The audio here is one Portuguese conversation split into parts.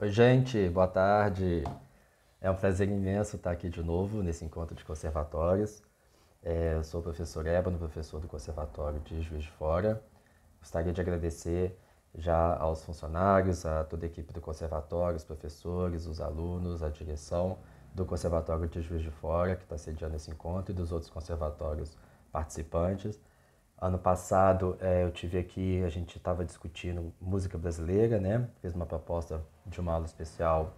Oi, gente, boa tarde. É um prazer imenso estar aqui de novo nesse encontro de conservatórios. É, eu sou o professor Ébano, professor do Conservatório de Juiz de Fora. Gostaria de agradecer já aos funcionários, a toda a equipe do conservatório, os professores, os alunos, a direção do Conservatório de Juiz de Fora, que está sediando esse encontro, e dos outros conservatórios participantes. Ano passado é, eu tive aqui, a gente estava discutindo música brasileira, né? Fez uma proposta de uma aula especial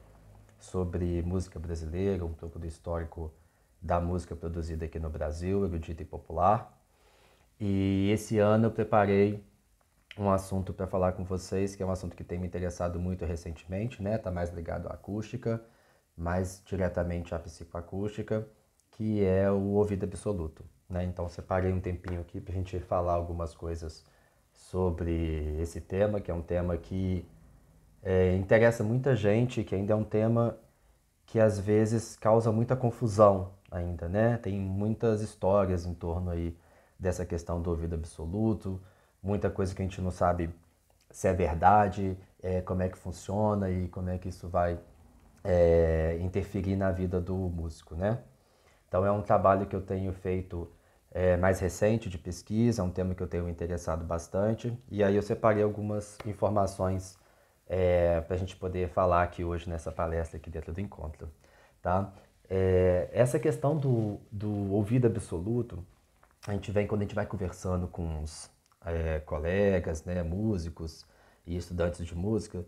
sobre música brasileira, um pouco do histórico da música produzida aqui no Brasil, erudita e popular. E esse ano eu preparei um assunto para falar com vocês, que é um assunto que tem me interessado muito recentemente, né? Está mais ligado à acústica, mais diretamente à psicoacústica, que é o ouvido absoluto. Né? Então, separei um tempinho aqui para a gente falar algumas coisas sobre esse tema, que é um tema que é, interessa muita gente, que ainda é um tema que às vezes causa muita confusão ainda, né? Tem muitas histórias em torno aí dessa questão do ouvido absoluto, muita coisa que a gente não sabe se é verdade, é, como é que funciona e como é que isso vai é, interferir na vida do músico, né? Então é um trabalho que eu tenho feito é, mais recente de pesquisa, é um tema que eu tenho interessado bastante. E aí eu separei algumas informações é, para a gente poder falar aqui hoje nessa palestra aqui dentro do encontro. Tá? É, essa questão do, do ouvido absoluto, a gente vem quando a gente vai conversando com os é, colegas, né, músicos e estudantes de música,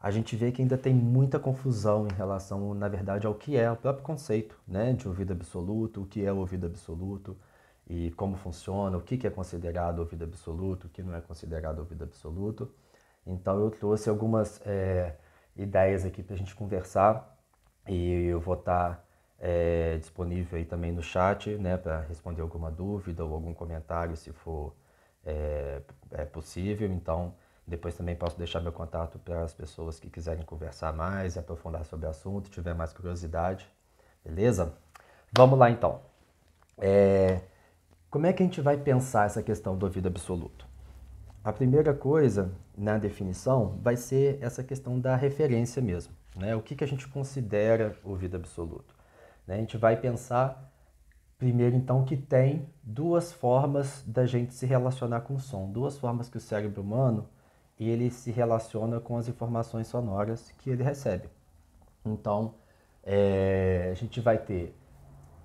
a gente vê que ainda tem muita confusão em relação, na verdade, ao que é o próprio conceito né, de ouvido absoluto, o que é o ouvido absoluto, e como funciona, o que, é considerado ouvido absoluto, o que não é considerado ouvido absoluto. Então eu trouxe algumas é, ideias aqui para a gente conversar e eu vou tá, estar eh, é, disponível aí também no chat né, para responder alguma dúvida ou algum comentário se for eh, é, possível. Então depois também posso deixar meu contato para as pessoas que quiserem conversar mais, aprofundar sobre o assunto, tiver mais curiosidade. Beleza? Vamos lá então. É, como é que a gente vai pensar essa questão do ouvido absoluto? A primeira coisa na definição vai ser essa questão da referência mesmo. Né? O que, que a gente considera ouvido absoluto? Né? A gente vai pensar primeiro, então, que tem duas formas da gente se relacionar com o som, duas formas que o cérebro humano ele se relaciona com as informações sonoras que ele recebe. Então, é, a gente vai ter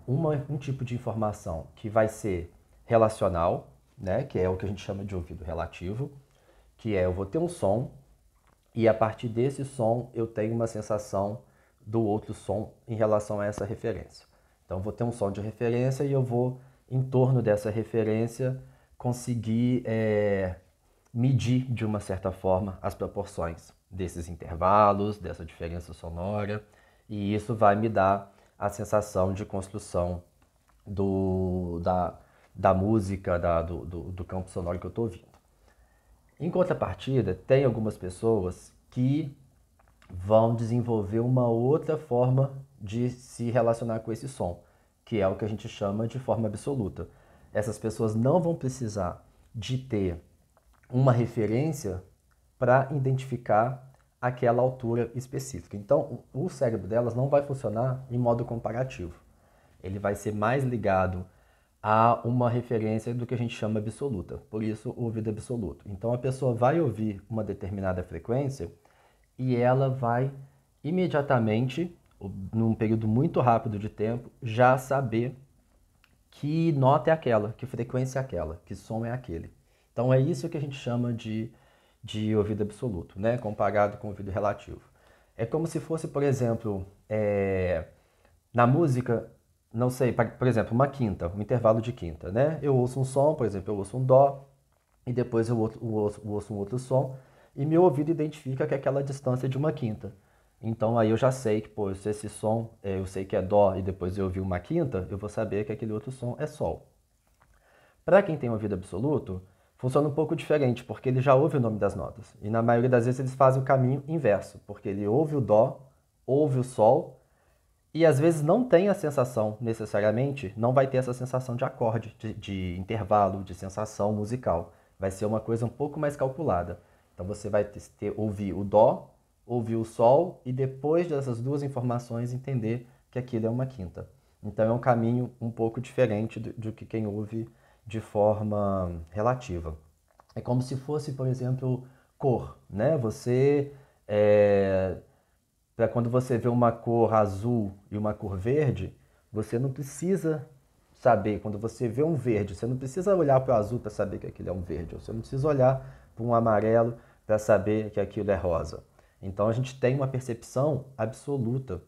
uma, um tipo de informação que vai ser relacional, né, que é o que a gente chama de ouvido relativo, que é eu vou ter um som e a partir desse som eu tenho uma sensação do outro som em relação a essa referência. Então eu vou ter um som de referência e eu vou em torno dessa referência conseguir é, medir de uma certa forma as proporções desses intervalos, dessa diferença sonora, e isso vai me dar a sensação de construção do, da, da música, da, do, do, do campo sonoro que eu estou ouvindo. Em contrapartida, tem algumas pessoas que vão desenvolver uma outra forma de se relacionar com esse som, que é o que a gente chama de forma absoluta. Essas pessoas não vão precisar de ter uma referência para identificar aquela altura específica. Então, o cérebro delas não vai funcionar em modo comparativo. Ele vai ser mais ligado há uma referência do que a gente chama absoluta, por isso ouvido absoluto. Então a pessoa vai ouvir uma determinada frequência e ela vai imediatamente, num período muito rápido de tempo, já saber que nota é aquela, que frequência é aquela, que som é aquele. Então é isso que a gente chama de, de ouvido absoluto, né? comparado com ouvido relativo. É como se fosse, por exemplo, é... na música não sei, por exemplo, uma quinta, um intervalo de quinta, né? Eu ouço um som, por exemplo, eu ouço um dó, e depois eu ouço, ouço um outro som, e meu ouvido identifica que é aquela distância de uma quinta. Então aí eu já sei que, pô, se esse som é, eu sei que é dó e depois eu ouvi uma quinta, eu vou saber que aquele outro som é sol. Para quem tem ouvido absoluto, funciona um pouco diferente, porque ele já ouve o nome das notas. E na maioria das vezes eles fazem o caminho inverso, porque ele ouve o dó, ouve o sol e às vezes não tem a sensação necessariamente, não vai ter essa sensação de acorde, de, de, intervalo, de sensação musical. Vai ser uma coisa um pouco mais calculada. Então você vai ter, ouvir o dó, ouvir o sol e depois dessas duas informações entender que aquilo é uma quinta. Então é um caminho um pouco diferente do, do que quem ouve de forma relativa. É como se fosse, por exemplo, cor, né? Você é, para quando você vê uma cor azul e uma cor verde, você não precisa saber. Quando você vê um verde, você não precisa olhar para o azul para saber que aquilo é um verde, você não precisa olhar para um amarelo para saber que aquilo é rosa. Então a gente tem uma percepção absoluta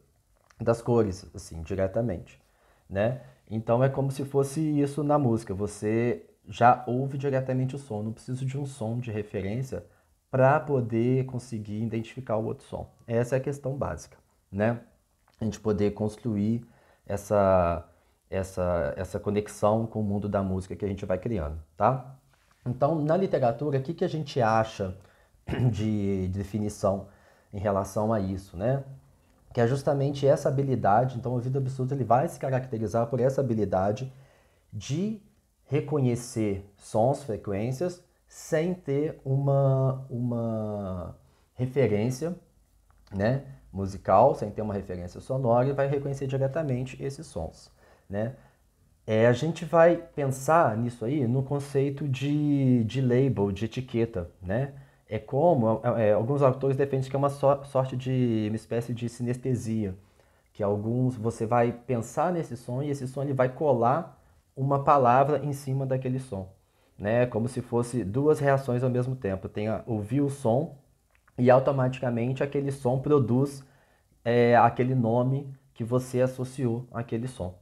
das cores, assim, diretamente, né? Então é como se fosse isso na música. Você já ouve diretamente o som, não preciso de um som de referência para poder conseguir identificar o outro som. Essa é a questão básica, né? A gente poder construir essa, essa, essa conexão com o mundo da música que a gente vai criando, tá? Então, na literatura, o que, que a gente acha de definição em relação a isso, né? Que é justamente essa habilidade, então o ouvido absoluto ele vai se caracterizar por essa habilidade de reconhecer sons, frequências sem ter uma, uma referência né, musical, sem ter uma referência sonora, e vai reconhecer diretamente esses sons. Né? É, a gente vai pensar nisso aí no conceito de, de label, de etiqueta. Né? É como é, é alguns autores defendem que é uma so, sorte de uma espécie de sinestesia, que alguns você vai pensar nesse som e esse som ele vai colar uma palavra em cima daquele som né? Como se fosse duas reações ao mesmo tempo. Tem tenho ouvir o som e automaticamente aquele som produz é, aquele nome que você associou àquele som.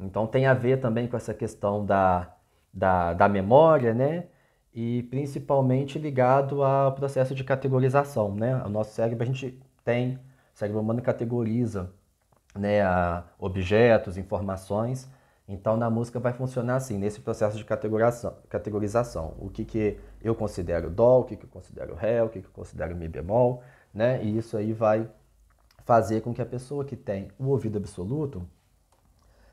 Então tem a ver também com essa questão da, da, da memória, né? E principalmente ligado ao processo de categorização, né? O nosso cérebro, a gente tem, o cérebro humano categoriza né, objetos, informações, então, na música vai funcionar assim, nesse processo de categorização. categorização o que, que eu considero dó, o que, que eu considero ré, o que, que eu considero mi bemol, né? E isso aí vai fazer com que a pessoa que tem o ouvido absoluto,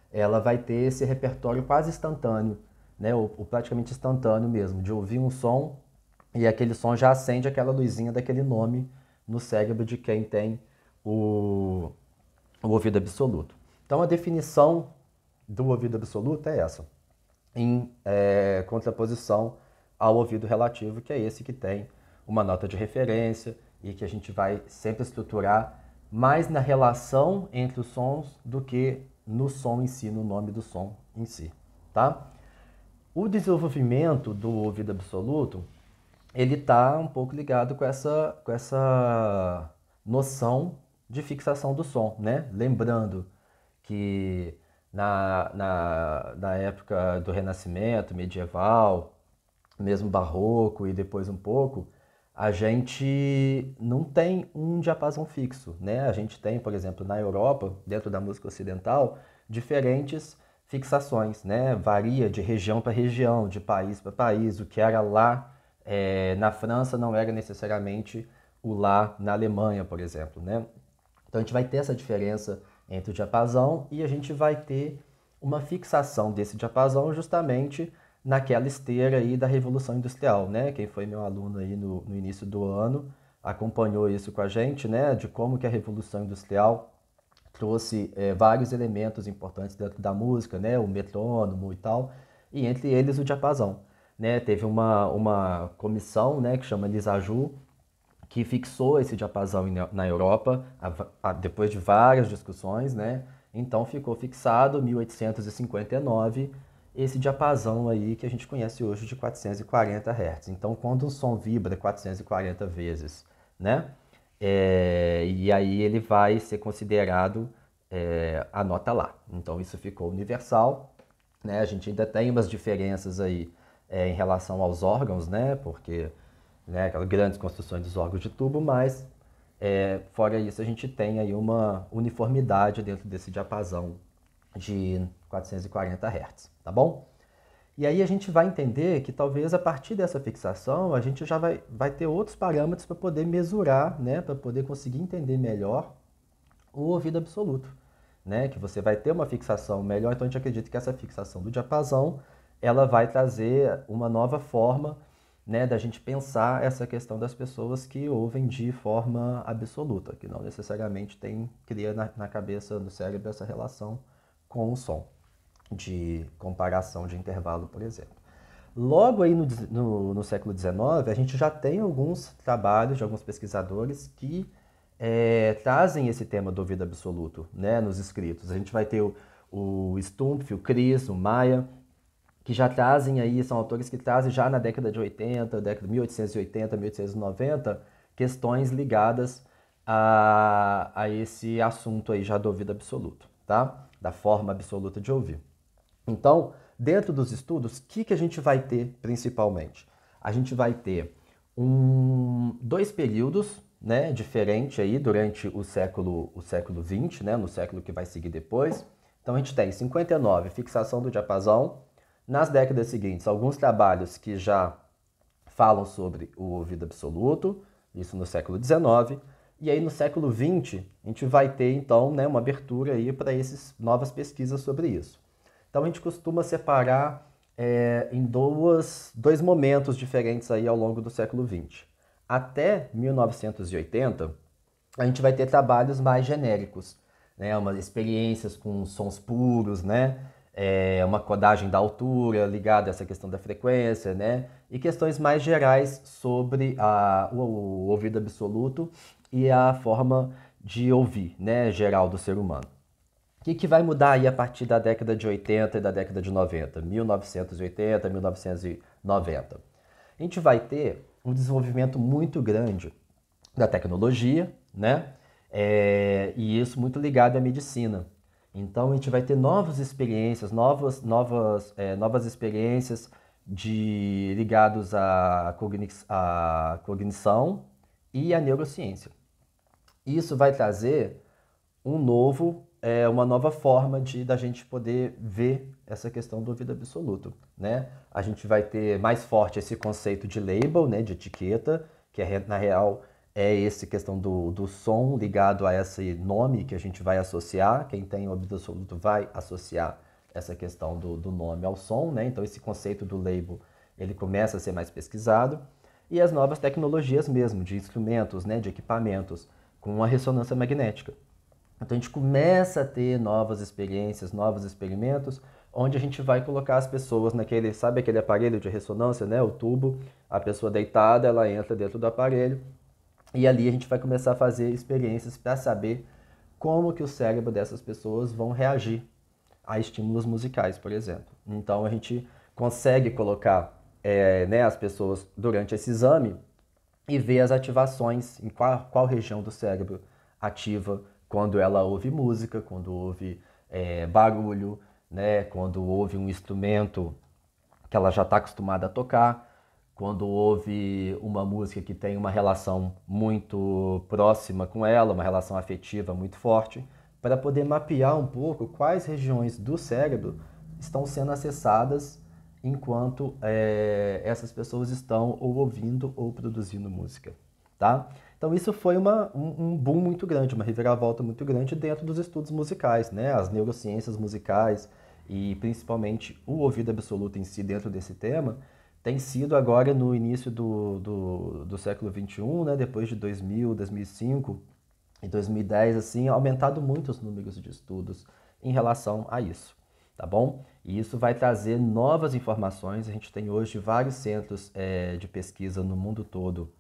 ela vai ter esse repertório quase instantâneo, né? Ou, ou praticamente instantâneo mesmo, de ouvir um som e aquele som já acende aquela luzinha daquele nome no cérebro de quem tem o, o ouvido absoluto. Então, a definição do ouvido absoluto é essa, em é, contraposição ao ouvido relativo, que é esse que tem uma nota de referência e que a gente vai sempre estruturar mais na relação entre os sons do que no som em si, no nome do som em si, tá? O desenvolvimento do ouvido absoluto, ele está um pouco ligado com essa, com essa noção de fixação do som, né? Lembrando que na, na, na época do Renascimento, medieval, mesmo barroco e depois um pouco, a gente não tem um diapasão fixo, né? A gente tem, por exemplo, na Europa, dentro da música ocidental, diferentes fixações, né? Varia de região para região, de país para país. O que era lá é, na França não era necessariamente o lá na Alemanha, por exemplo, né? Então a gente vai ter essa diferença entre o diapasão e a gente vai ter uma fixação desse diapasão justamente naquela esteira aí da Revolução Industrial, né? Quem foi meu aluno aí no, no início do ano acompanhou isso com a gente, né? De como que a Revolução Industrial trouxe é, vários elementos importantes dentro da música, né? O metrônomo e tal, e entre eles o diapasão, né? Teve uma, uma comissão, né? Que chama Lisaju, que fixou esse diapasão na Europa, a, a, depois de várias discussões, né? Então ficou fixado 1859 esse diapasão aí que a gente conhece hoje de 440 Hz. Então quando um som vibra 440 vezes, né? É, e aí ele vai ser considerado é, a nota lá. Então isso ficou universal, né? A gente ainda tem umas diferenças aí é, em relação aos órgãos, né? Porque né, aquelas grandes construções dos órgãos de tubo, mas é, fora isso a gente tem aí uma uniformidade dentro desse diapasão de 440 Hz, tá bom? E aí a gente vai entender que talvez a partir dessa fixação a gente já vai, vai ter outros parâmetros para poder mesurar, né, para poder conseguir entender melhor o ouvido absoluto, né, que você vai ter uma fixação melhor, então a gente acredita que essa fixação do diapasão ela vai trazer uma nova forma né, da gente pensar essa questão das pessoas que ouvem de forma absoluta, que não necessariamente tem, cria na, na cabeça, no cérebro, essa relação com o som, de comparação de intervalo, por exemplo. Logo aí no, no, no século XIX, a gente já tem alguns trabalhos de alguns pesquisadores que é, trazem esse tema do ouvido absoluto né, nos escritos. A gente vai ter o, o Stumpf, o Chris, o Maia, que já trazem aí, são autores que trazem já na década de 80, década de 1880, 1890, questões ligadas a, a esse assunto aí já do ouvido absoluto, tá? Da forma absoluta de ouvir. Então, dentro dos estudos, o que, que a gente vai ter principalmente? A gente vai ter um, dois períodos né, diferente aí durante o século o século 20, né, no século que vai seguir depois. Então a gente tem 59, fixação do diapasão, nas décadas seguintes, alguns trabalhos que já falam sobre o ouvido absoluto, isso no século XIX, e aí no século XX a gente vai ter então né, uma abertura aí para essas novas pesquisas sobre isso. Então a gente costuma separar é, em duas, dois momentos diferentes aí ao longo do século XX. Até 1980 a gente vai ter trabalhos mais genéricos, né, umas experiências com sons puros, né, é, uma codagem da altura ligada a essa questão da frequência, né? E questões mais gerais sobre a, o, o ouvido absoluto e a forma de ouvir, né, geral do ser humano. O que, que vai mudar aí a partir da década de 80 e da década de 90, 1980, 1990? A gente vai ter um desenvolvimento muito grande da tecnologia, né? É, e isso muito ligado à medicina. Então a gente vai ter novas experiências, novas, novas, é, novas experiências de ligados à, cogni à cognição e à neurociência. Isso vai trazer um novo, é, uma nova forma de da gente poder ver essa questão do vida absoluto, né? A gente vai ter mais forte esse conceito de label, né, de etiqueta, que é na real é esse questão do, do som ligado a esse nome que a gente vai associar. Quem tem ouvido absoluto vai associar essa questão do, do nome ao som, né? Então esse conceito do label ele começa a ser mais pesquisado e as novas tecnologias mesmo de instrumentos, né, de equipamentos com a ressonância magnética. Então a gente começa a ter novas experiências, novos experimentos, onde a gente vai colocar as pessoas naquele, sabe aquele aparelho de ressonância, né, o tubo, a pessoa deitada, ela entra dentro do aparelho e ali a gente vai começar a fazer experiências para saber como que o cérebro dessas pessoas vão reagir a estímulos musicais, por exemplo. Então a gente consegue colocar é, né, as pessoas durante esse exame e ver as ativações, em qual, qual região do cérebro ativa quando ela ouve música, quando ouve é, barulho, né, quando ouve um instrumento que ela já está acostumada a tocar quando ouve uma música que tem uma relação muito próxima com ela, uma relação afetiva muito forte, para poder mapear um pouco quais regiões do cérebro estão sendo acessadas enquanto é, essas pessoas estão ou ouvindo ou produzindo música, tá? Então isso foi uma, um, um, boom muito grande, uma reviravolta muito grande dentro dos estudos musicais, né? As neurociências musicais e principalmente o ouvido absoluto em si dentro desse tema tem sido agora no início do, do, do século XXI, né, depois de 2000, 2005 e 2010, assim, aumentado muito os números de estudos em relação a isso, tá bom? E isso vai trazer novas informações. A gente tem hoje vários centros é, de pesquisa no mundo todo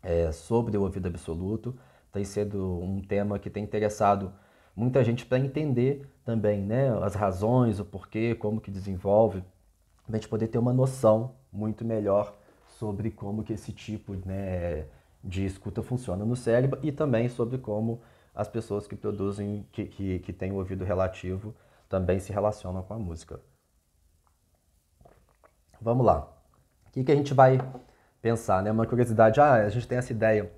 é, sobre o ouvido absoluto. Tem sido um tema que tem interessado muita gente para entender também né, as razões, o porquê, como que desenvolve, para a gente poder ter uma noção muito melhor sobre como que esse tipo né, de escuta funciona no cérebro e também sobre como as pessoas que produzem, que, que, que têm o ouvido relativo, também se relacionam com a música. Vamos lá. O que, que a gente vai pensar? Né? Uma curiosidade, ah, a gente tem essa ideia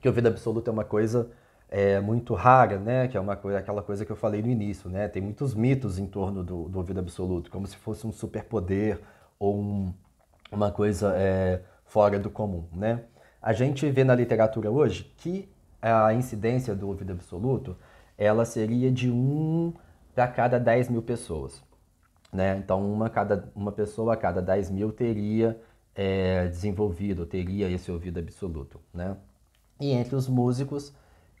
que o ouvido absoluto é uma coisa é, muito rara, né? que é uma coisa, aquela coisa que eu falei no início. Né? Tem muitos mitos em torno do, do ouvido absoluto, como se fosse um superpoder ou um uma coisa é, fora do comum, né? A gente vê na literatura hoje que a incidência do ouvido absoluto ela seria de 1 para cada 10 mil pessoas. Né? Então, uma, cada, uma pessoa a cada 10 mil teria é, desenvolvido, teria esse ouvido absoluto. Né? E entre os músicos,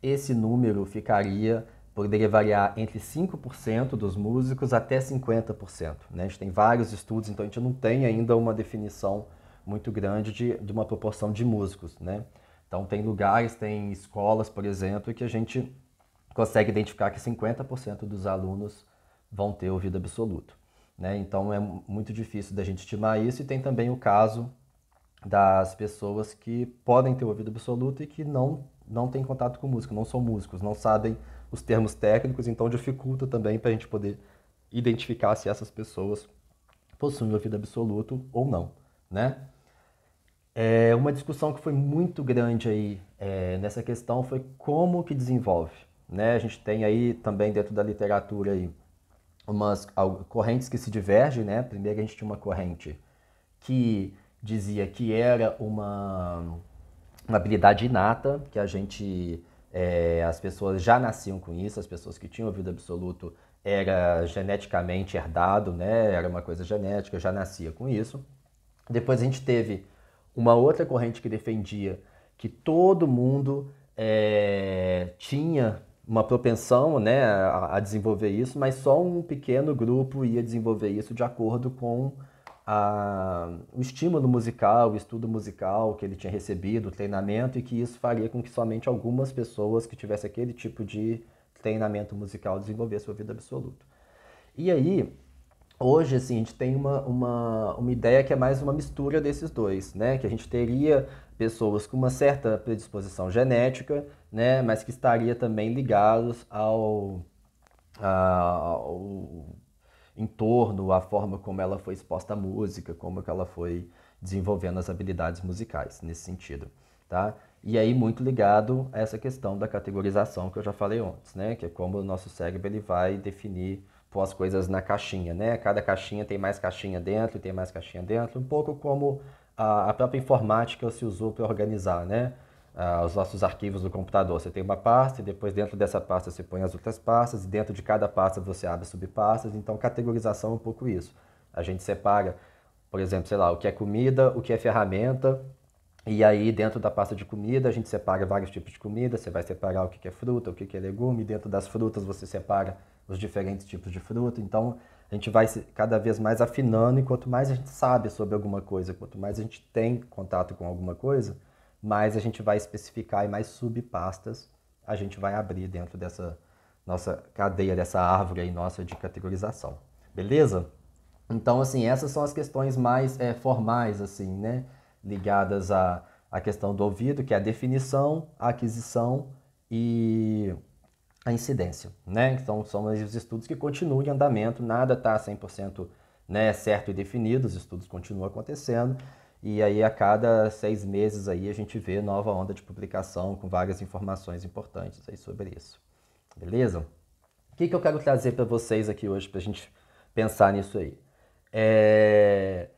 esse número ficaria poderia variar entre 5% dos músicos até 50%. Né? A gente tem vários estudos, então a gente não tem ainda uma definição muito grande de, de uma proporção de músicos. Né? Então, tem lugares, tem escolas, por exemplo, que a gente consegue identificar que 50% dos alunos vão ter ouvido absoluto. Né? Então, é muito difícil da gente estimar isso, e tem também o caso das pessoas que podem ter ouvido absoluto e que não, não têm contato com música, não são músicos, não sabem os termos técnicos, então dificulta também para a gente poder identificar se essas pessoas possuem ouvido absoluto ou não, né? É, uma discussão que foi muito grande aí é, nessa questão foi como que desenvolve, né? A gente tem aí também dentro da literatura aí umas correntes que se divergem, né? Primeiro a gente tinha uma corrente que dizia que era uma, uma habilidade inata, que a gente é, as pessoas já nasciam com isso, as pessoas que tinham ouvido absoluto era geneticamente herdado, né? era uma coisa genética, já nascia com isso. Depois a gente teve uma outra corrente que defendia que todo mundo é, tinha uma propensão né, a, a, desenvolver isso, mas só um pequeno grupo ia desenvolver isso de acordo com a, o estímulo musical, o estudo musical que ele tinha recebido, o treinamento, e que isso faria com que somente algumas pessoas que tivessem aquele tipo de treinamento musical desenvolvessem o ouvido absoluto. E aí, hoje, assim, a gente tem uma, uma, uma ideia que é mais uma mistura desses dois, né? Que a gente teria pessoas com uma certa predisposição genética, né? Mas que estaria também ligados ao, ao em torno à forma como ela foi exposta à música, como que ela foi desenvolvendo as habilidades musicais nesse sentido, tá? E aí muito ligado a essa questão da categorização que eu já falei antes, né? Que é como o nosso cérebro ele vai definir pôr as coisas na caixinha, né? Cada caixinha tem mais caixinha dentro, tem mais caixinha dentro, um pouco como a, a própria informática se usou para organizar, né? ah, os nossos arquivos do computador. Você tem uma pasta e depois dentro dessa pasta você põe as outras pastas e dentro de cada pasta você abre subpastas. Então, categorização é um pouco isso. A gente separa, por exemplo, sei lá, o que é comida, o que é ferramenta, e aí, dentro da pasta de comida, a gente separa vários tipos de comida. Você vai separar o que é fruta, o que é legume. Dentro das frutas, você separa os diferentes tipos de fruta. Então, a gente vai cada vez mais afinando. E quanto mais a gente sabe sobre alguma coisa, quanto mais a gente tem contato com alguma coisa, mas a gente vai especificar e mais subpastas, a gente vai abrir dentro dessa nossa cadeia, dessa árvore aí nossa de categorização, beleza? Então, assim, essas são as questões mais é, formais, assim, né, ligadas à, à questão do ouvido, que é a definição, a aquisição e a incidência, né? Então, são os estudos que continuam em andamento, nada está 100% né, certo e definido, os estudos continuam acontecendo, e aí, a cada seis meses, aí, a gente vê nova onda de publicação com várias informações importantes aí sobre isso. Beleza? O que, que eu quero trazer para vocês aqui hoje, para a gente pensar nisso aí? É...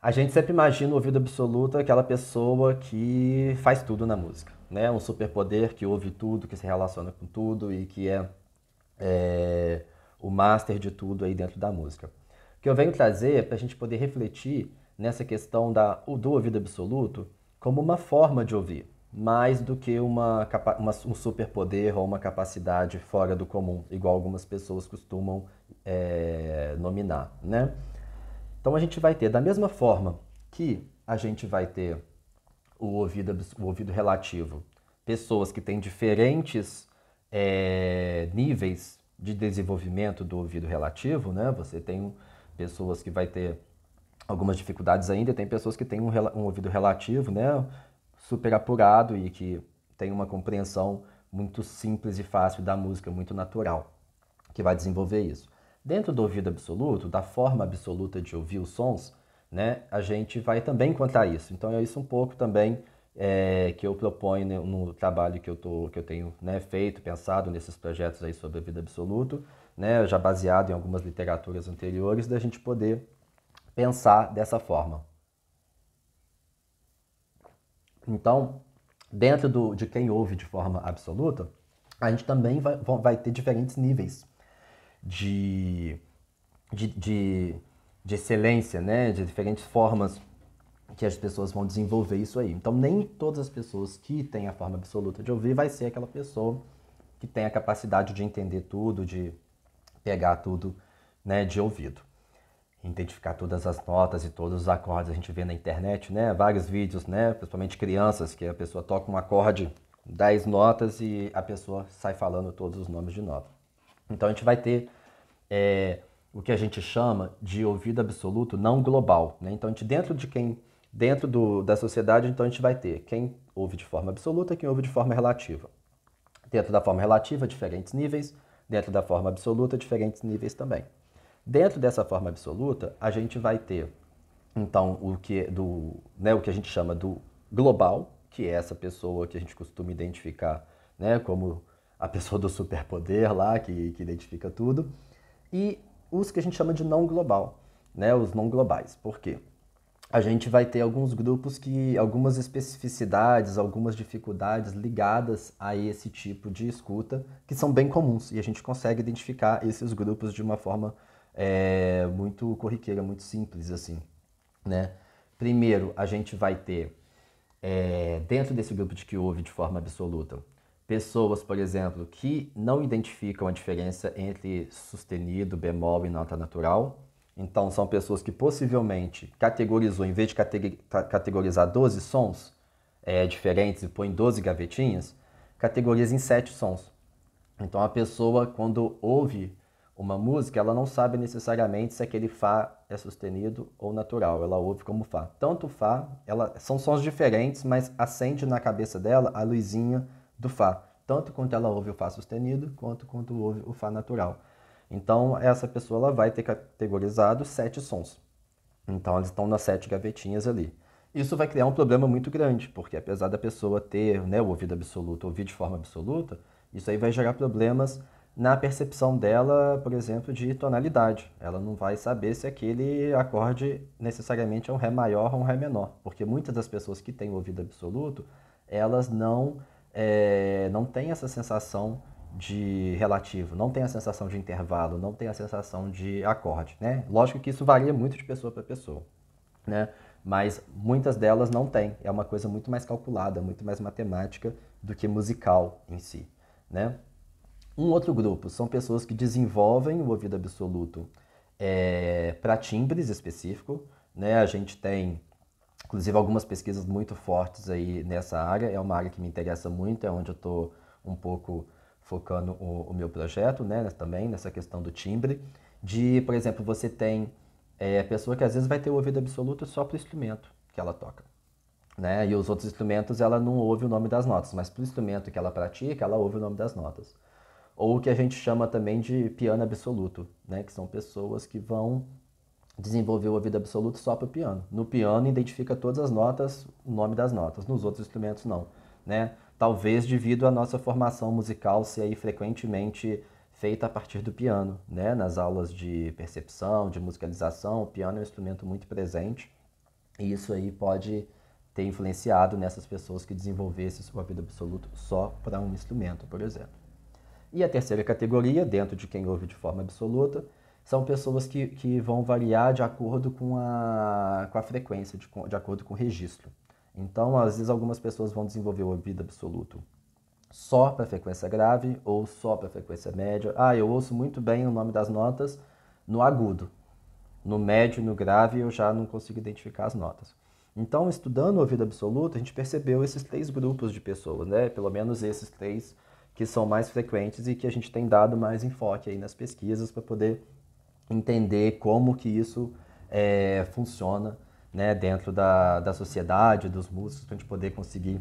A gente sempre imagina o ouvido absoluto aquela pessoa que faz tudo na música, né? Um superpoder que ouve tudo, que se relaciona com tudo e que é, é o master de tudo aí dentro da música. O que eu venho trazer é para a gente poder refletir nessa questão da, do ouvido absoluto como uma forma de ouvir, mais do que uma, uma um superpoder ou uma capacidade fora do comum, igual algumas pessoas costumam é, nominar, né? Então a gente vai ter, da mesma forma que a gente vai ter o ouvido, o ouvido relativo, pessoas que têm diferentes é, níveis de desenvolvimento do ouvido relativo, né? Você tem pessoas que vai ter algumas dificuldades ainda. Tem pessoas que têm um, um ouvido relativo, né, super apurado e que tem uma compreensão muito simples e fácil da música, muito natural, que vai desenvolver isso. Dentro do ouvido absoluto, da forma absoluta de ouvir os sons, né, a gente vai também encontrar isso. Então é isso um pouco também é, que eu proponho né, no trabalho que eu, tô, que eu tenho né, feito, pensado nesses projetos aí sobre a vida absoluto né, já baseado em algumas literaturas anteriores, da gente poder pensar dessa forma. Então, dentro do, de quem ouve de forma absoluta, a gente também vai, vai ter diferentes níveis de, de, de, de excelência, né? de diferentes formas que as pessoas vão desenvolver isso aí. Então, nem todas as pessoas que têm a forma absoluta de ouvir vai ser aquela pessoa que tem a capacidade de entender tudo, de pegar tudo né, de ouvido identificar todas as notas e todos os acordes. A gente vê na internet, né? Vários vídeos, né? Principalmente crianças, que a pessoa toca um acorde, 10 notas e a pessoa sai falando todos os nomes de nota. Então a gente vai ter é, o que a gente chama de ouvido absoluto não global. Né? Então a gente, dentro de quem, dentro do, da sociedade, então a gente vai ter quem ouve de forma absoluta, quem ouve de forma relativa. Dentro da forma relativa, diferentes níveis. Dentro da forma absoluta, diferentes níveis também. Dentro dessa forma absoluta, a gente vai ter então o que é do, né, o que a gente chama do global, que é essa pessoa que a gente costuma identificar, né, como a pessoa do superpoder lá que, que identifica tudo, e os que a gente chama de não global, né, os não globais. Por quê? A gente vai ter alguns grupos que algumas especificidades, algumas dificuldades ligadas a esse tipo de escuta, que são bem comuns e a gente consegue identificar esses grupos de uma forma é, muito corriqueira, muito simples assim, né? Primeiro, a gente vai ter é, dentro desse grupo de que houve de forma absoluta pessoas, por exemplo, que não identificam a diferença entre sustenido, bemol e nota natural. Então, são pessoas que possivelmente categorizou, em vez de categorizar 12 sons é, diferentes e põe 12 gavetinhas, categoriza em 7 sons. Então, a pessoa, quando ouve uma música, ela não sabe necessariamente se aquele Fá é sustenido ou natural, ela ouve como Fá. Tanto Fá, ela, são sons diferentes, mas acende na cabeça dela a luzinha do Fá, tanto quanto ela ouve o Fá sustenido, quanto quanto ouve o Fá natural. Então, essa pessoa ela vai ter categorizado sete sons. Então, eles estão nas sete gavetinhas ali. Isso vai criar um problema muito grande, porque apesar da pessoa ter né, o ouvido absoluto, ouvir de forma absoluta, isso aí vai gerar problemas na percepção dela, por exemplo, de tonalidade. Ela não vai saber se aquele acorde necessariamente é um Ré maior ou um Ré menor, porque muitas das pessoas que têm ouvido absoluto, elas não, é, não têm essa sensação de relativo, não tem a sensação de intervalo, não tem a sensação de acorde, né? Lógico que isso varia muito de pessoa para pessoa, né? Mas muitas delas não têm, é uma coisa muito mais calculada, muito mais matemática do que musical em si, né? Um outro grupo são pessoas que desenvolvem o ouvido absoluto é, para timbres específico. Né? A gente tem, inclusive, algumas pesquisas muito fortes aí nessa área. É uma área que me interessa muito, é onde eu estou um pouco focando o, o meu projeto né? também, nessa questão do timbre. De, por exemplo, você tem é, pessoa que às vezes vai ter o ouvido absoluto só para o instrumento que ela toca. Né? E os outros instrumentos ela não ouve o nome das notas, mas para o instrumento que ela pratica, ela ouve o nome das notas ou o que a gente chama também de piano absoluto, né? que são pessoas que vão desenvolver o ouvido absoluto só para o piano. No piano identifica todas as notas, o nome das notas, nos outros instrumentos não. Né? Talvez devido à nossa formação musical ser aí frequentemente feita a partir do piano, né? nas aulas de percepção, de musicalização, o piano é um instrumento muito presente e isso aí pode ter influenciado nessas pessoas que desenvolvessem o ouvido absoluto só para um instrumento, por exemplo. E a terceira categoria, dentro de quem ouve de forma absoluta, são pessoas que, que vão variar de acordo com a, com a frequência, de, de acordo com o registro. Então, às vezes, algumas pessoas vão desenvolver o ouvido absoluto só para frequência grave ou só para frequência média. Ah, eu ouço muito bem o nome das notas no agudo. No médio e no grave eu já não consigo identificar as notas. Então, estudando o ouvido absoluto, a gente percebeu esses três grupos de pessoas, né? Pelo menos esses três que são mais frequentes e que a gente tem dado mais enfoque aí nas pesquisas para poder entender como que isso é, funciona né, dentro da, da sociedade, dos músicos, para a gente poder conseguir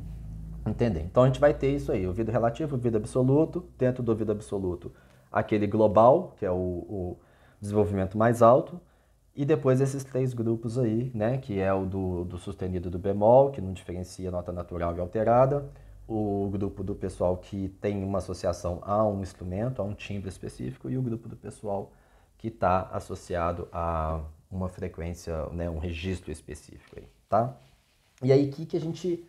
entender. Então a gente vai ter isso aí, ouvido relativo, ouvido absoluto, dentro do ouvido absoluto aquele global, que é o, o desenvolvimento mais alto, e depois esses três grupos aí, né, que é o do, do sustenido do bemol, que não diferencia nota natural e alterada, o grupo do pessoal que tem uma associação a um instrumento, a um timbre específico, e o grupo do pessoal que está associado a uma frequência, né, um registro específico. Aí, tá? E aí, o que, que a gente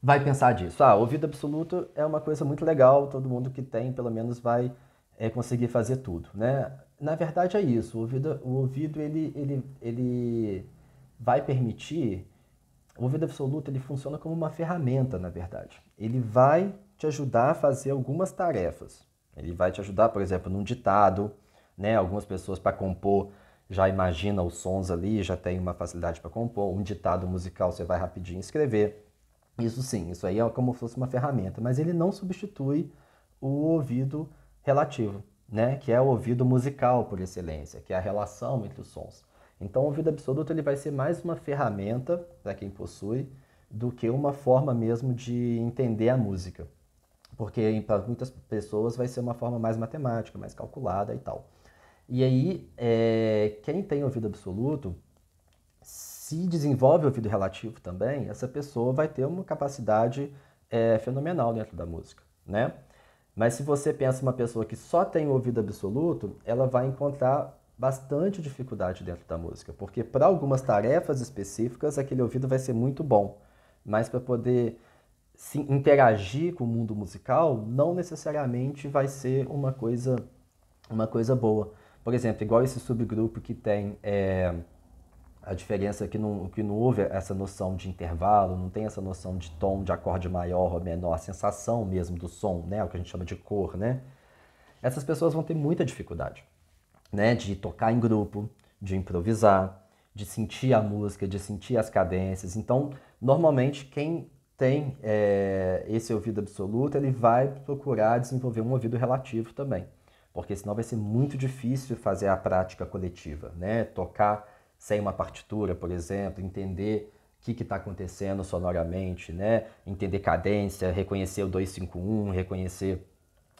vai pensar disso? Ah, ouvido absoluto é uma coisa muito legal, todo mundo que tem, pelo menos, vai é, conseguir fazer tudo. Né? Na verdade, é isso. O ouvido, o ouvido ele, ele, ele vai permitir o ouvido absoluto ele funciona como uma ferramenta, na verdade. Ele vai te ajudar a fazer algumas tarefas. Ele vai te ajudar, por exemplo, num ditado, né? Algumas pessoas para compor já imagina os sons ali, já tem uma facilidade para compor. Um ditado musical você vai rapidinho escrever. Isso sim, isso aí é como se fosse uma ferramenta, mas ele não substitui o ouvido relativo, né? Que é o ouvido musical por excelência, que é a relação entre os sons. Então, o ouvido absoluto ele vai ser mais uma ferramenta para quem possui do que uma forma mesmo de entender a música. Porque para muitas pessoas vai ser uma forma mais matemática, mais calculada e tal. E aí, é, quem tem ouvido absoluto, se desenvolve ouvido relativo também, essa pessoa vai ter uma capacidade é, fenomenal dentro da música, né? Mas se você pensa uma pessoa que só tem ouvido absoluto, ela vai encontrar bastante dificuldade dentro da música, porque para algumas tarefas específicas aquele ouvido vai ser muito bom, mas para poder se interagir com o mundo musical não necessariamente vai ser uma coisa uma coisa boa. Por exemplo, igual esse subgrupo que tem é, a diferença que não, que não houve essa noção de intervalo, não tem essa noção de tom, de acorde maior ou menor, a sensação mesmo do som, né? o que a gente chama de cor, né? Essas pessoas vão ter muita dificuldade né, de tocar em grupo, de improvisar, de sentir a música, de sentir as cadências. Então, normalmente, quem tem é, esse ouvido absoluto, ele vai procurar desenvolver um ouvido relativo também, porque senão vai ser muito difícil fazer a prática coletiva, né? Tocar sem uma partitura, por exemplo, entender o que está acontecendo sonoramente, né? Entender cadência, reconhecer o 251, reconhecer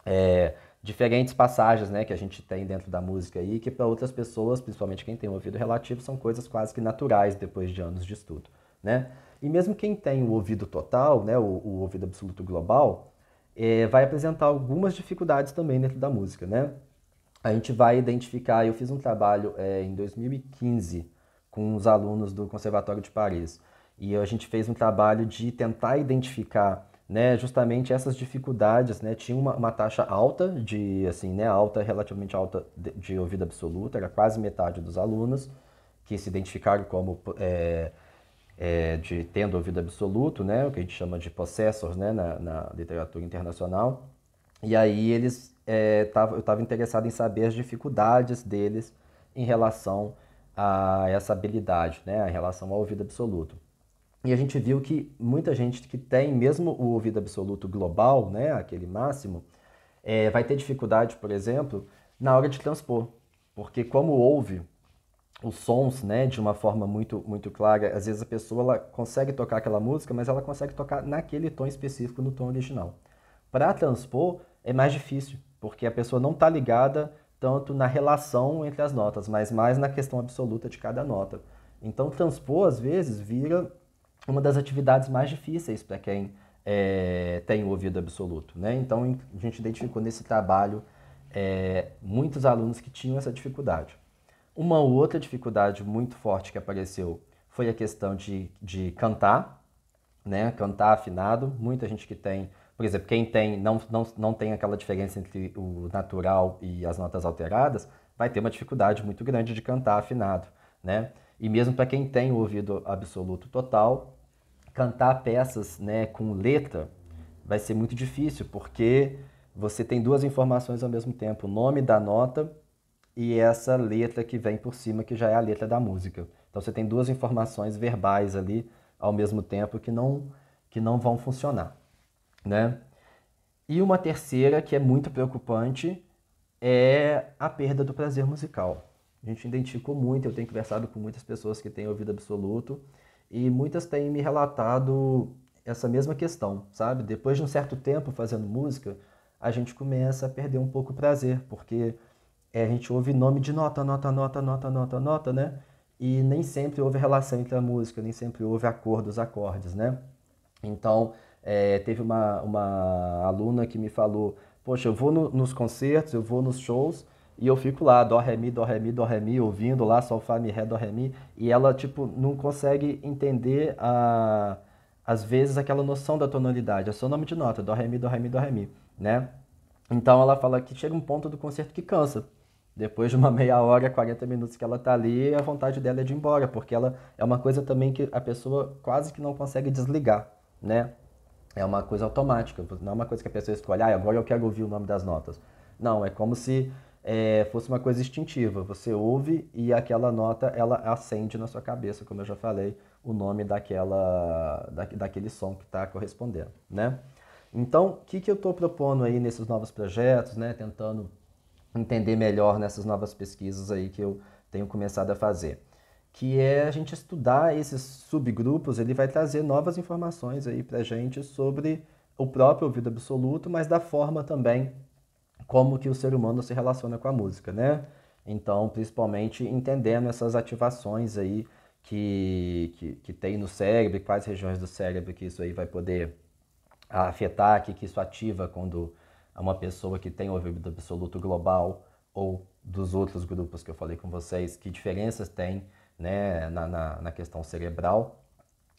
é, diferentes passagens né, que a gente tem dentro da música aí, que para outras pessoas, principalmente quem tem o ouvido relativo, são coisas quase que naturais depois de anos de estudo. Né? E mesmo quem tem o ouvido total, né, o, o ouvido absoluto global, é, vai apresentar algumas dificuldades também dentro da música. Né? A gente vai identificar, eu fiz um trabalho é, em 2015 com os alunos do Conservatório de Paris, e a gente fez um trabalho de tentar identificar né, justamente essas dificuldades, né, tinha uma, uma, taxa alta de, assim, né, alta, relativamente alta de, de, ouvido absoluto, era quase metade dos alunos que se identificaram como é, é, de tendo ouvido absoluto, né, o que a gente chama de possessors, né, na, na literatura internacional, e aí eles, é, tava, eu estava interessado em saber as dificuldades deles em relação a essa habilidade, né, em relação ao ouvido absoluto. E a gente viu que muita gente que tem mesmo o ouvido absoluto global, né, aquele máximo, é, vai ter dificuldade, por exemplo, na hora de transpor. Porque como ouve os sons né, de uma forma muito, muito clara, às vezes a pessoa ela consegue tocar aquela música, mas ela consegue tocar naquele tom específico, no tom original. Para transpor, é mais difícil, porque a pessoa não está ligada tanto na relação entre as notas, mas mais na questão absoluta de cada nota. Então, transpor, às vezes, vira uma das atividades mais difíceis para quem é, tem o ouvido absoluto. Né? Então, a gente identificou nesse trabalho é, muitos alunos que tinham essa dificuldade. Uma outra dificuldade muito forte que apareceu foi a questão de, de cantar, né? cantar afinado. Muita gente que tem, por exemplo, quem tem não, não, não tem aquela diferença entre o natural e as notas alteradas, vai ter uma dificuldade muito grande de cantar afinado. Né? E mesmo para quem tem o ouvido absoluto total, cantar peças né, com letra vai ser muito difícil, porque você tem duas informações ao mesmo tempo: o nome da nota e essa letra que vem por cima, que já é a letra da música. Então você tem duas informações verbais ali ao mesmo tempo que não, que não vão funcionar. Né? E uma terceira, que é muito preocupante, é a perda do prazer musical. A gente identificou muito, eu tenho conversado com muitas pessoas que têm ouvido absoluto e muitas têm me relatado essa mesma questão, sabe? Depois de um certo tempo fazendo música, a gente começa a perder um pouco o prazer, porque é, a gente ouve nome de nota, nota, nota, nota, nota, nota, né? E nem sempre houve relação entre a música, nem sempre houve acordo dos acordes, né? Então, é, teve uma, uma aluna que me falou: Poxa, eu vou no, nos concertos, eu vou nos shows, e eu fico lá, dó, ré, mi, dó, ré, mi, dó, ré, mi, ouvindo lá, sol, fá, mi, ré, dó, ré, mi. E ela, tipo, não consegue entender, a, às vezes, aquela noção da tonalidade. É só o nome de nota, dó, ré, mi, dó, ré, mi, dó, ré, mi, né? Então ela fala que chega um ponto do concerto que cansa. Depois de uma meia hora, 40 minutos que ela tá ali, a vontade dela é de ir embora, porque ela é uma coisa também que a pessoa quase que não consegue desligar, né? É uma coisa automática, não é uma coisa que a pessoa escolhe, ah, agora eu quero ouvir o nome das notas. Não, é como se é, fosse uma coisa instintiva. Você ouve e aquela nota ela acende na sua cabeça, como eu já falei, o nome daquela, da, daquele som que está correspondendo, né? Então, o que, que eu estou propondo aí nesses novos projetos, né? Tentando entender melhor nessas novas pesquisas aí que eu tenho começado a fazer, que é a gente estudar esses subgrupos. Ele vai trazer novas informações aí para gente sobre o próprio ouvido absoluto, mas da forma também como que o ser humano se relaciona com a música, né? Então, principalmente entendendo essas ativações aí que, que, que tem no cérebro, quais regiões do cérebro que isso aí vai poder afetar, que, que isso ativa quando uma pessoa que tem ouvido absoluto global ou dos outros grupos que eu falei com vocês, que diferenças tem né, na, na, na questão cerebral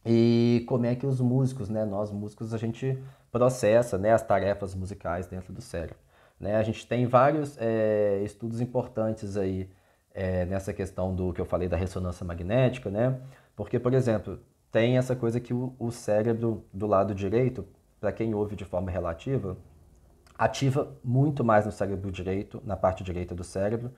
e como é que os músicos, né, nós músicos, a gente processa né, as tarefas musicais dentro do cérebro. Né? A gente tem vários é, estudos importantes aí é, nessa questão do que eu falei da ressonância magnética, né? Porque, por exemplo, tem essa coisa que o, o cérebro do lado direito, para quem ouve de forma relativa, ativa muito mais no cérebro direito, na parte direita do cérebro,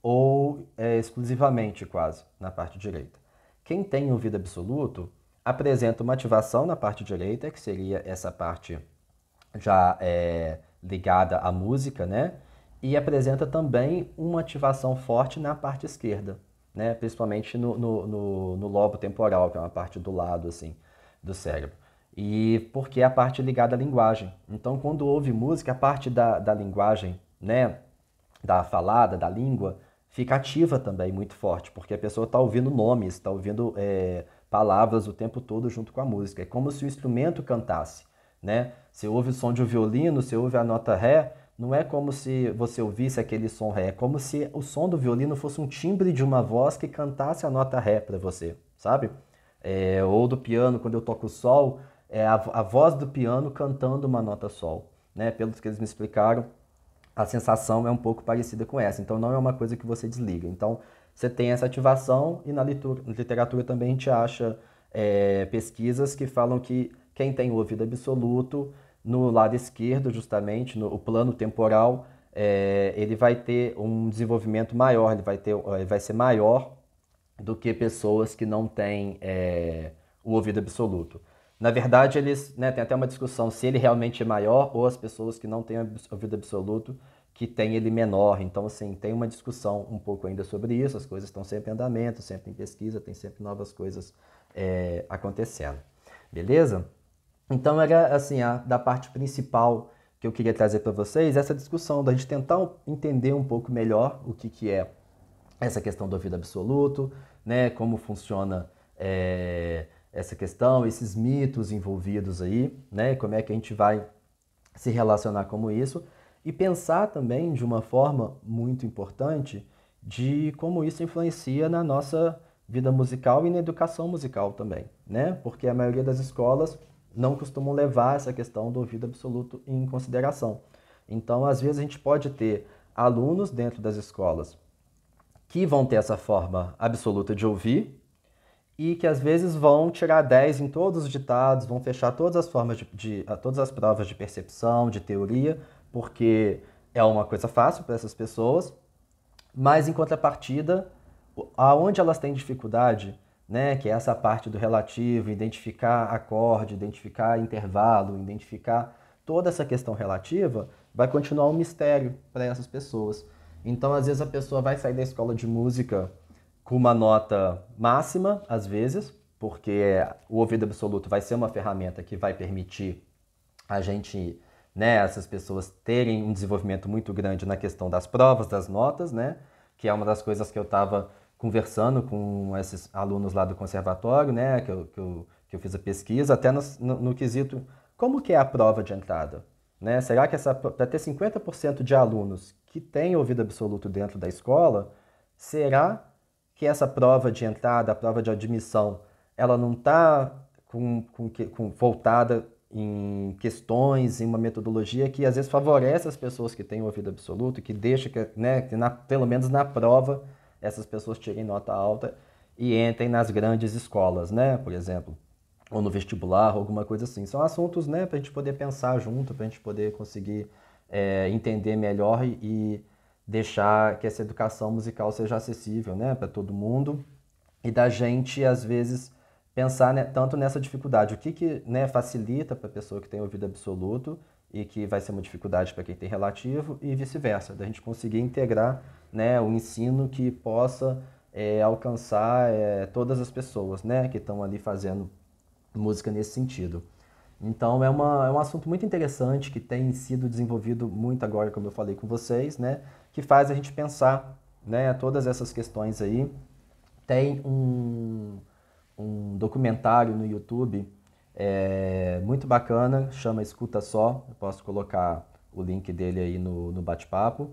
ou é, exclusivamente quase na parte direita. Quem tem ouvido absoluto apresenta uma ativação na parte direita, que seria essa parte já é, ligada à música, né? E apresenta também uma ativação forte na parte esquerda, né? Principalmente no, no, no, no lobo temporal, que é uma parte do lado, assim, do cérebro. E porque é a parte ligada à linguagem. Então, quando ouve música, a parte da, da linguagem, né? Da falada, da língua, fica ativa também, muito forte, porque a pessoa está ouvindo nomes, está ouvindo é, palavras o tempo todo junto com a música. É como se o instrumento cantasse né? Você ouve o som de um violino, você ouve a nota ré, não é como se você ouvisse aquele som ré, é como se o som do violino fosse um timbre de uma voz que cantasse a nota ré para você, sabe? É, ou do piano, quando eu toco sol, é a, a voz do piano cantando uma nota sol, né? Pelo que eles me explicaram, a sensação é um pouco parecida com essa, então não é uma coisa que você desliga. Então você tem essa ativação e na literatura também a gente acha é, pesquisas que falam que quem tem o ouvido absoluto, no lado esquerdo, justamente, no plano temporal, é, ele vai ter um desenvolvimento maior, ele vai, ter, ele vai ser maior do que pessoas que não têm é, o ouvido absoluto. Na verdade, eles né, tem até uma discussão se ele realmente é maior ou as pessoas que não têm ouvido absoluto que têm ele menor. Então, assim, tem uma discussão um pouco ainda sobre isso. As coisas estão sempre em andamento, sempre em pesquisa, tem sempre novas coisas é, acontecendo. Beleza? Então era assim, a, da parte principal que eu queria trazer para vocês, essa discussão da gente tentar entender um pouco melhor o que, que é essa questão do ouvido absoluto, né, como funciona é, essa questão, esses mitos envolvidos aí, né, como é que a gente vai se relacionar com isso e pensar também de uma forma muito importante de como isso influencia na nossa vida musical e na educação musical também, né? Porque a maioria das escolas não costumam levar essa questão do ouvido absoluto em consideração. Então, às vezes, a gente pode ter alunos dentro das escolas que vão ter essa forma absoluta de ouvir e que às vezes vão tirar 10 em todos os ditados, vão fechar todas as formas de, de todas as provas de percepção, de teoria, porque é uma coisa fácil para essas pessoas, mas em contrapartida, aonde elas têm dificuldade né, que é essa parte do relativo, identificar acorde, identificar intervalo, identificar toda essa questão relativa, vai continuar um mistério para essas pessoas. Então, às vezes, a pessoa vai sair da escola de música com uma nota máxima, às vezes, porque o ouvido absoluto vai ser uma ferramenta que vai permitir a gente, né, essas pessoas terem um desenvolvimento muito grande na questão das provas, das notas, né, que é uma das coisas que eu estava conversando com esses alunos lá do conservatório, né, que eu, que eu, que eu fiz a pesquisa, até no, no, no quesito como que é a prova de entrada. Né? Será que para ter 50% de alunos que têm ouvido absoluto dentro da escola, será que essa prova de entrada, a prova de admissão, ela não está com, com, com, voltada em questões, em uma metodologia que às vezes favorece as pessoas que têm ouvido absoluto, que deixa que, né, que na, pelo menos na prova essas pessoas tirem nota alta e entrem nas grandes escolas, né? Por exemplo, ou no vestibular, ou alguma coisa assim. São assuntos, né, para a gente poder pensar junto, para a gente poder conseguir é, entender melhor e, e deixar que essa educação musical seja acessível, né, para todo mundo e da gente às vezes pensar né, tanto nessa dificuldade, o que, que né, facilita para a pessoa que tem ouvido absoluto e que vai ser uma dificuldade para quem tem relativo e vice-versa, da gente conseguir integrar né, o ensino que possa é, alcançar é, todas as pessoas né, que estão ali fazendo música nesse sentido. Então é, uma, é um assunto muito interessante que tem sido desenvolvido muito agora, como eu falei com vocês, né, que faz a gente pensar né, todas essas questões aí. Tem um, um documentário no YouTube é muito bacana, chama Escuta Só. Eu posso colocar o link dele aí no, no bate-papo,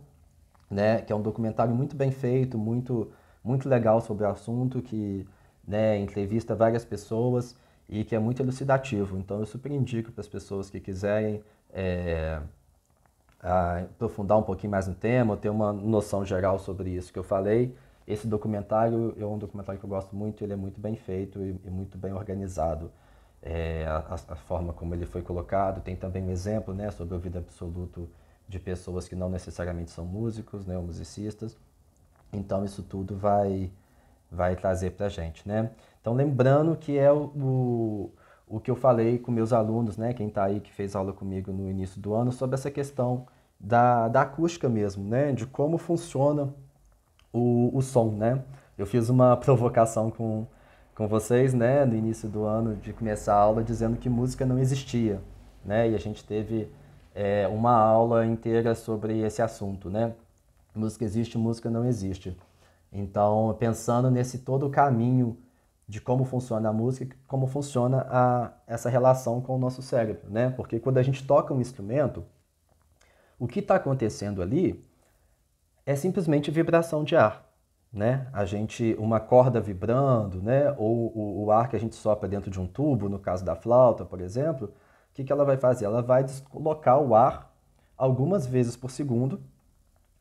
né? Que é um documentário muito bem feito, muito, muito legal sobre o assunto, que né, entrevista várias pessoas e que é muito elucidativo. Então eu super indico para as pessoas que quiserem é, aprofundar um pouquinho mais no tema, ter uma noção geral sobre isso que eu falei. Esse documentário é um documentário que eu gosto muito, ele é muito bem feito e, e muito bem organizado é, a, a, forma como ele foi colocado. Tem também um exemplo né, sobre o ouvido absoluto de pessoas que não necessariamente são músicos, né, ou musicistas. Então, isso tudo vai, vai trazer para a gente. Né? Então, lembrando que é o, o, o, que eu falei com meus alunos, né, quem está aí que fez aula comigo no início do ano, sobre essa questão da, da acústica mesmo, né, de como funciona o, o som. Né? Eu fiz uma provocação com com vocês, né, no início do ano, de começar a aula, dizendo que música não existia, né? E a gente teve é, uma aula inteira sobre esse assunto, né? Música existe, música não existe. Então, pensando nesse todo o caminho de como funciona a música, como funciona a, essa relação com o nosso cérebro, né? Porque quando a gente toca um instrumento, o que está acontecendo ali é simplesmente vibração de ar né? A gente uma corda vibrando, né? Ou o, o, ar que a gente sopra dentro de um tubo, no caso da flauta, por exemplo, o que, que ela vai fazer? Ela vai deslocar o ar algumas vezes por segundo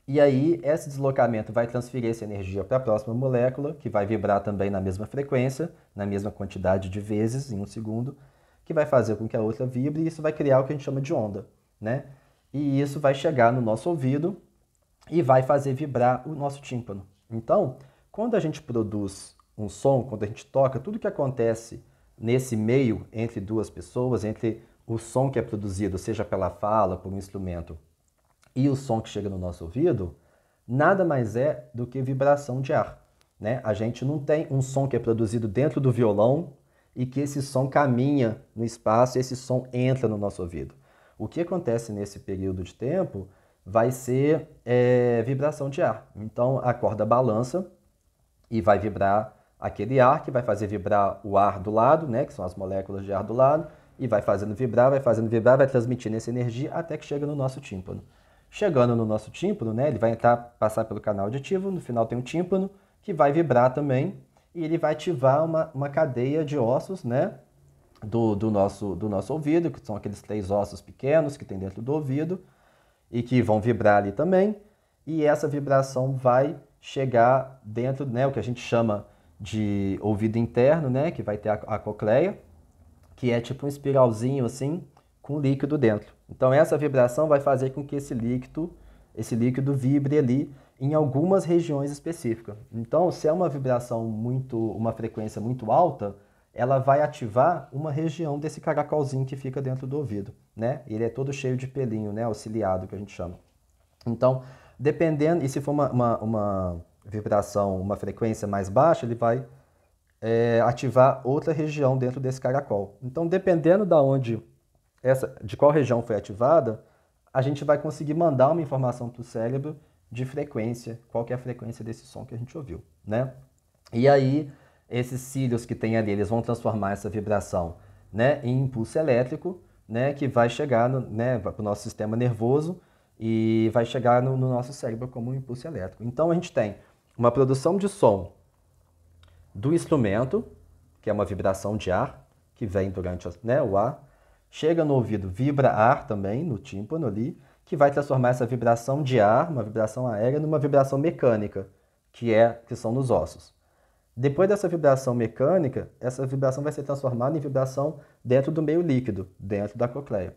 e aí esse deslocamento vai transferir essa energia para a próxima molécula, que vai vibrar também na mesma frequência, na mesma quantidade de vezes em um segundo, que vai fazer com que a outra vibre e isso vai criar o que a gente chama de onda, né? E isso vai chegar no nosso ouvido e vai fazer vibrar o nosso tímpano. Então, quando a gente produz um som, quando a gente toca, tudo que acontece nesse meio entre duas pessoas, entre o som que é produzido, seja pela fala, por um instrumento, e o som que chega no nosso ouvido, nada mais é do que vibração de ar. Né? A gente não tem um som que é produzido dentro do violão e que esse som caminha no espaço e esse som entra no nosso ouvido. O que acontece nesse período de tempo vai ser é, vibração de ar. Então a corda balança e vai vibrar aquele ar, que vai fazer vibrar o ar do lado, né, que são as moléculas de ar do lado, e vai fazendo vibrar, vai fazendo vibrar, vai transmitindo essa energia até que chega no nosso tímpano. Chegando no nosso tímpano, né, ele vai entrar, passar pelo canal auditivo, no final tem um tímpano que vai vibrar também e ele vai ativar uma, uma cadeia de ossos, né, do, do, nosso, do nosso ouvido, que são aqueles três ossos pequenos que tem dentro do ouvido, e que vão vibrar ali também, e essa vibração vai chegar dentro, né, o que a gente chama de ouvido interno, né, que vai ter a, a cocleia, que é tipo um espiralzinho assim, com líquido dentro. Então essa vibração vai fazer com que esse líquido, esse líquido vibre ali em algumas regiões específicas. Então, se é uma vibração muito, uma frequência muito alta, ela vai ativar uma região desse caracolzinho que fica dentro do ouvido, né? Ele é todo cheio de pelinho, né? Auxiliado, que a gente chama. Então, dependendo, e se for uma, uma, uma vibração, uma frequência mais baixa, ele vai é, ativar outra região dentro desse caracol. Então, dependendo da onde essa, de qual região foi ativada, a gente vai conseguir mandar uma informação para o cérebro de frequência, qual que é a frequência desse som que a gente ouviu, né? E aí esses cílios que tem ali, eles vão transformar essa vibração né, em impulso elétrico, né, que vai chegar no, né, para o nosso sistema nervoso e vai chegar no, no, nosso cérebro como um impulso elétrico. Então a gente tem uma produção de som do instrumento, que é uma vibração de ar, que vem durante né, o ar, chega no ouvido, vibra ar também, no tímpano ali, que vai transformar essa vibração de ar, uma vibração aérea, numa vibração mecânica, que é que são nos ossos. Depois dessa vibração mecânica, essa vibração vai ser transformada em vibração dentro do meio líquido, dentro da cocleia.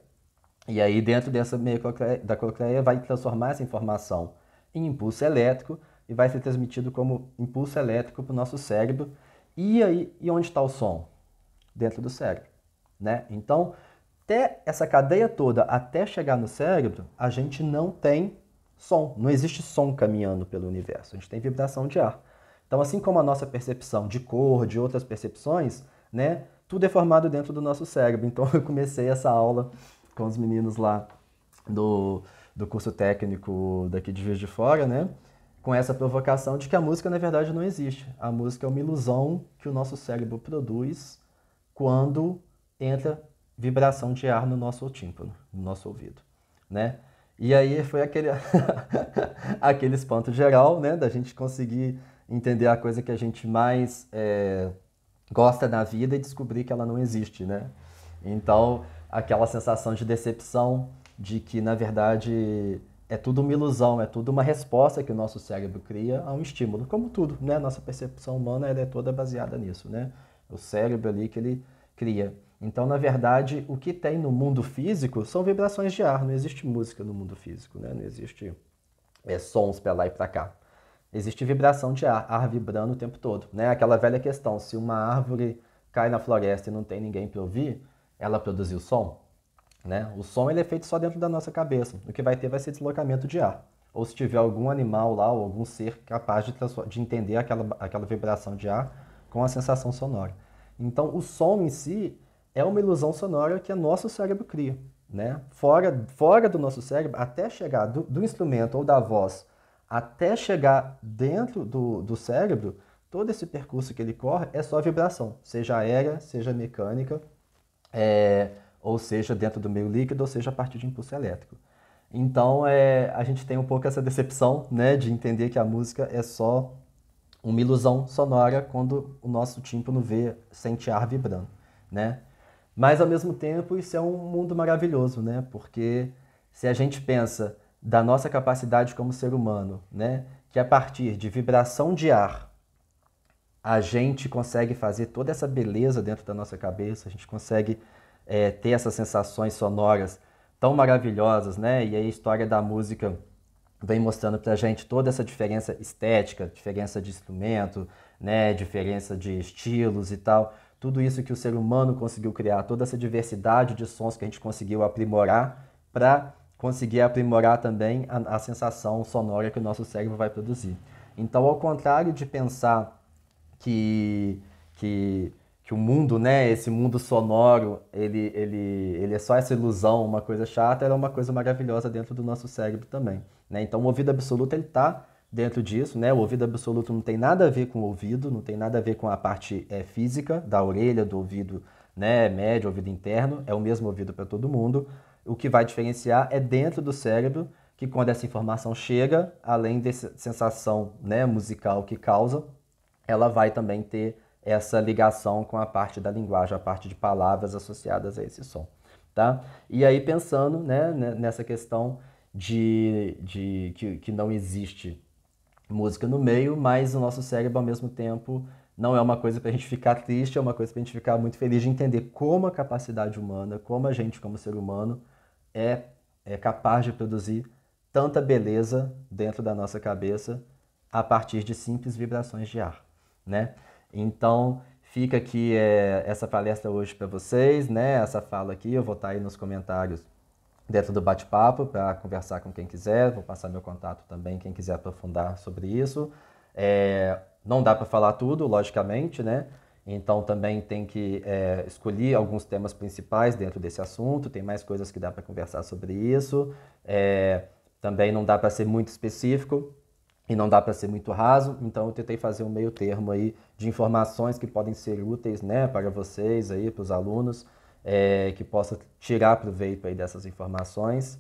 E aí, dentro dessa meio cocleia, da cocleia, vai transformar essa informação em impulso elétrico e vai ser transmitido como impulso elétrico para o nosso cérebro. E aí, e onde está o som? Dentro do cérebro, né? Então, até essa cadeia toda, até chegar no cérebro, a gente não tem som. Não existe som caminhando pelo universo. A gente tem vibração de ar. Então, assim como a nossa percepção de cor, de outras percepções, né, tudo é formado dentro do nosso cérebro. Então, eu comecei essa aula com os meninos lá do, do curso técnico daqui de Juiz de Fora, né? Com essa provocação de que a música, na verdade, não existe. A música é uma ilusão que o nosso cérebro produz quando entra vibração de ar no nosso tímpano, no nosso ouvido, né? E aí foi aquele, aquele espanto geral, né? Da gente conseguir entender a coisa que a gente mais é, gosta na vida e descobrir que ela não existe, né? Então, aquela sensação de decepção, de que na verdade é tudo uma ilusão, é tudo uma resposta que o nosso cérebro cria a um estímulo, como tudo, né? Nossa percepção humana ela é toda baseada nisso, né? O cérebro ali que ele cria. Então, na verdade, o que tem no mundo físico são vibrações de ar, não existe música no mundo físico, né? Não existe é, sons para lá e para cá existe vibração de ar, ar vibrando o tempo todo. Né? Aquela velha questão, se uma árvore cai na floresta e não tem ninguém para ouvir, ela produziu som? Né? O som ele é feito só dentro da nossa cabeça. O que vai ter vai ser deslocamento de ar. Ou se tiver algum animal lá ou algum ser capaz de, de entender aquela, aquela vibração de ar com a sensação sonora. Então, o som em si é uma ilusão sonora que o nosso cérebro cria. Né? Fora, fora do nosso cérebro, até chegar do, do instrumento ou da voz até chegar dentro do, do cérebro, todo esse percurso que ele corre é só vibração, seja aérea, seja mecânica, é, ou seja dentro do meio líquido, ou seja a partir de impulso elétrico. Então é, a gente tem um pouco essa decepção né, de entender que a música é só uma ilusão sonora quando o nosso tímpano vê, sente ar vibrando, né? Mas ao mesmo tempo isso é um mundo maravilhoso, né? Porque se a gente pensa da nossa capacidade como ser humano, né? Que a partir de vibração de ar, a gente consegue fazer toda essa beleza dentro da nossa cabeça, a gente consegue é, ter essas sensações sonoras tão maravilhosas, né? E aí a história da música vem mostrando pra gente toda essa diferença estética, diferença de instrumento, né? Diferença de estilos e tal. Tudo isso que o ser humano conseguiu criar, toda essa diversidade de sons que a gente conseguiu aprimorar para conseguir aprimorar também a, a sensação sonora que o nosso cérebro vai produzir. Então, ao contrário de pensar que, que que o mundo, né, esse mundo sonoro, ele, ele, ele é só essa ilusão, uma coisa chata, era é uma coisa maravilhosa dentro do nosso cérebro também, né? Então o ouvido absoluto ele tá dentro disso, né? O ouvido absoluto não tem nada a ver com o ouvido, não tem nada a ver com a parte é, física da orelha, do ouvido, né, médio, ouvido interno, é o mesmo ouvido para todo mundo. O que vai diferenciar é dentro do cérebro, que quando essa informação chega, além dessa sensação né, musical que causa, ela vai também ter essa ligação com a parte da linguagem, a parte de palavras associadas a esse som. Tá? E aí pensando né, né nessa questão de, de que, que não existe música no meio, mas o nosso cérebro ao mesmo tempo não é uma coisa para a gente ficar triste, é uma coisa para a gente ficar muito feliz de entender como a capacidade humana, como a gente como ser humano é, é capaz de produzir tanta beleza dentro da nossa cabeça a partir de simples vibrações de ar, né? Então fica aqui é, essa palestra hoje para vocês, né? Essa fala aqui eu vou estar tá aí nos comentários dentro do bate-papo para conversar com quem quiser, vou passar meu contato também quem quiser aprofundar sobre isso. É, não dá para falar tudo, logicamente, né? Então também tem que é, escolher alguns temas principais dentro desse assunto. Tem mais coisas que dá para conversar sobre isso. É, também não dá para ser muito específico e não dá para ser muito raso. Então eu tentei fazer um meio termo aí de informações que podem ser úteis, né, para vocês aí, para os alunos, é, que possa tirar proveito aí dessas informações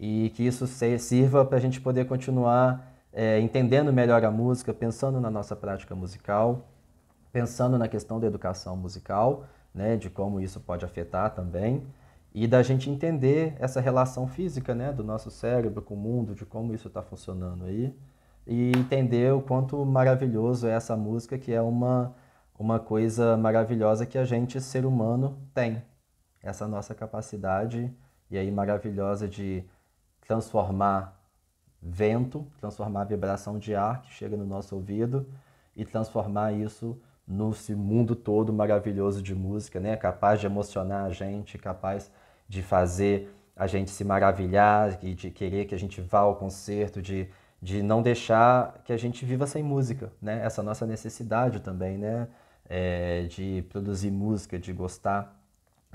e que isso sirva para a gente poder continuar é, entendendo melhor a música, pensando na nossa prática musical pensando na questão da educação musical, né, de como isso pode afetar também, e da gente entender essa relação física né, do nosso cérebro com o mundo, de como isso está funcionando aí, e entender o quanto maravilhoso é essa música, que é uma, uma coisa maravilhosa que a gente, ser humano, tem. Essa nossa capacidade, e aí maravilhosa de transformar vento, transformar a vibração de ar que chega no nosso ouvido e transformar isso nesse mundo todo maravilhoso de música, né? Capaz de emocionar a gente, capaz de fazer a gente se maravilhar e de querer que a gente vá ao concerto, de, de não deixar que a gente viva sem música, né? Essa nossa necessidade também, né? É, de produzir música, de gostar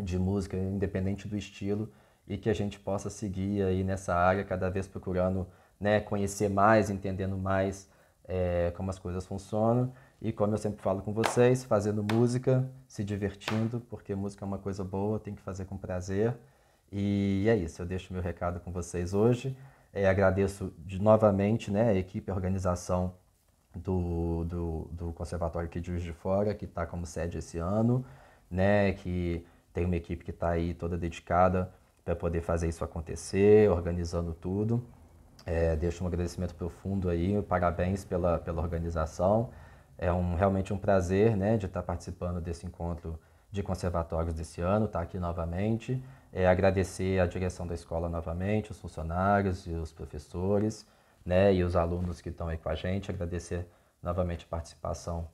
de música, independente do estilo, e que a gente possa seguir aí nessa área, cada vez procurando né, conhecer mais, entendendo mais é, como as coisas funcionam e como eu sempre falo com vocês, fazendo música, se divertindo, porque música é uma coisa boa, tem que fazer com prazer. E é isso, eu deixo meu recado com vocês hoje. É, agradeço de, novamente né, a equipe e a organização do, do, do Conservatório aqui de Juiz de Fora, que está como sede esse ano, né, que tem uma equipe que está aí toda dedicada para poder fazer isso acontecer, organizando tudo. É, deixo um agradecimento profundo aí, parabéns pela, pela organização. É um, realmente um prazer né, de estar participando desse encontro de conservatórios desse ano, estar tá aqui novamente. É, agradecer a direção da escola novamente, os funcionários e os professores, né, e os alunos que estão aí com a gente. Agradecer novamente a participação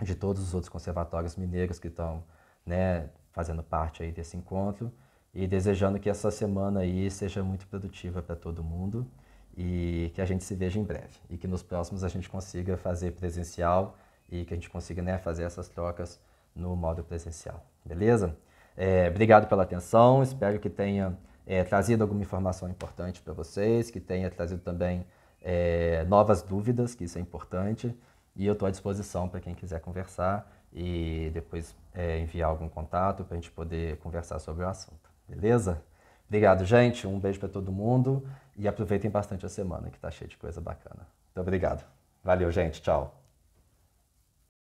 de todos os outros conservatórios mineiros que estão né, fazendo parte aí desse encontro e desejando que essa semana aí seja muito produtiva para todo mundo e que a gente se veja em breve e que nos próximos a gente consiga fazer presencial e que a gente consiga né, fazer essas trocas no modo presencial. Beleza? É, obrigado pela atenção, espero que tenha é, trazido alguma informação importante para vocês, que tenha trazido também é, novas dúvidas, que isso é importante, e eu estou à disposição para quem quiser conversar e depois é, enviar algum contato para a gente poder conversar sobre o assunto. Beleza? Obrigado, gente. Um beijo para todo mundo e aproveitem bastante a semana que está cheia de coisa bacana. Muito então, obrigado. Valeu, gente. Tchau.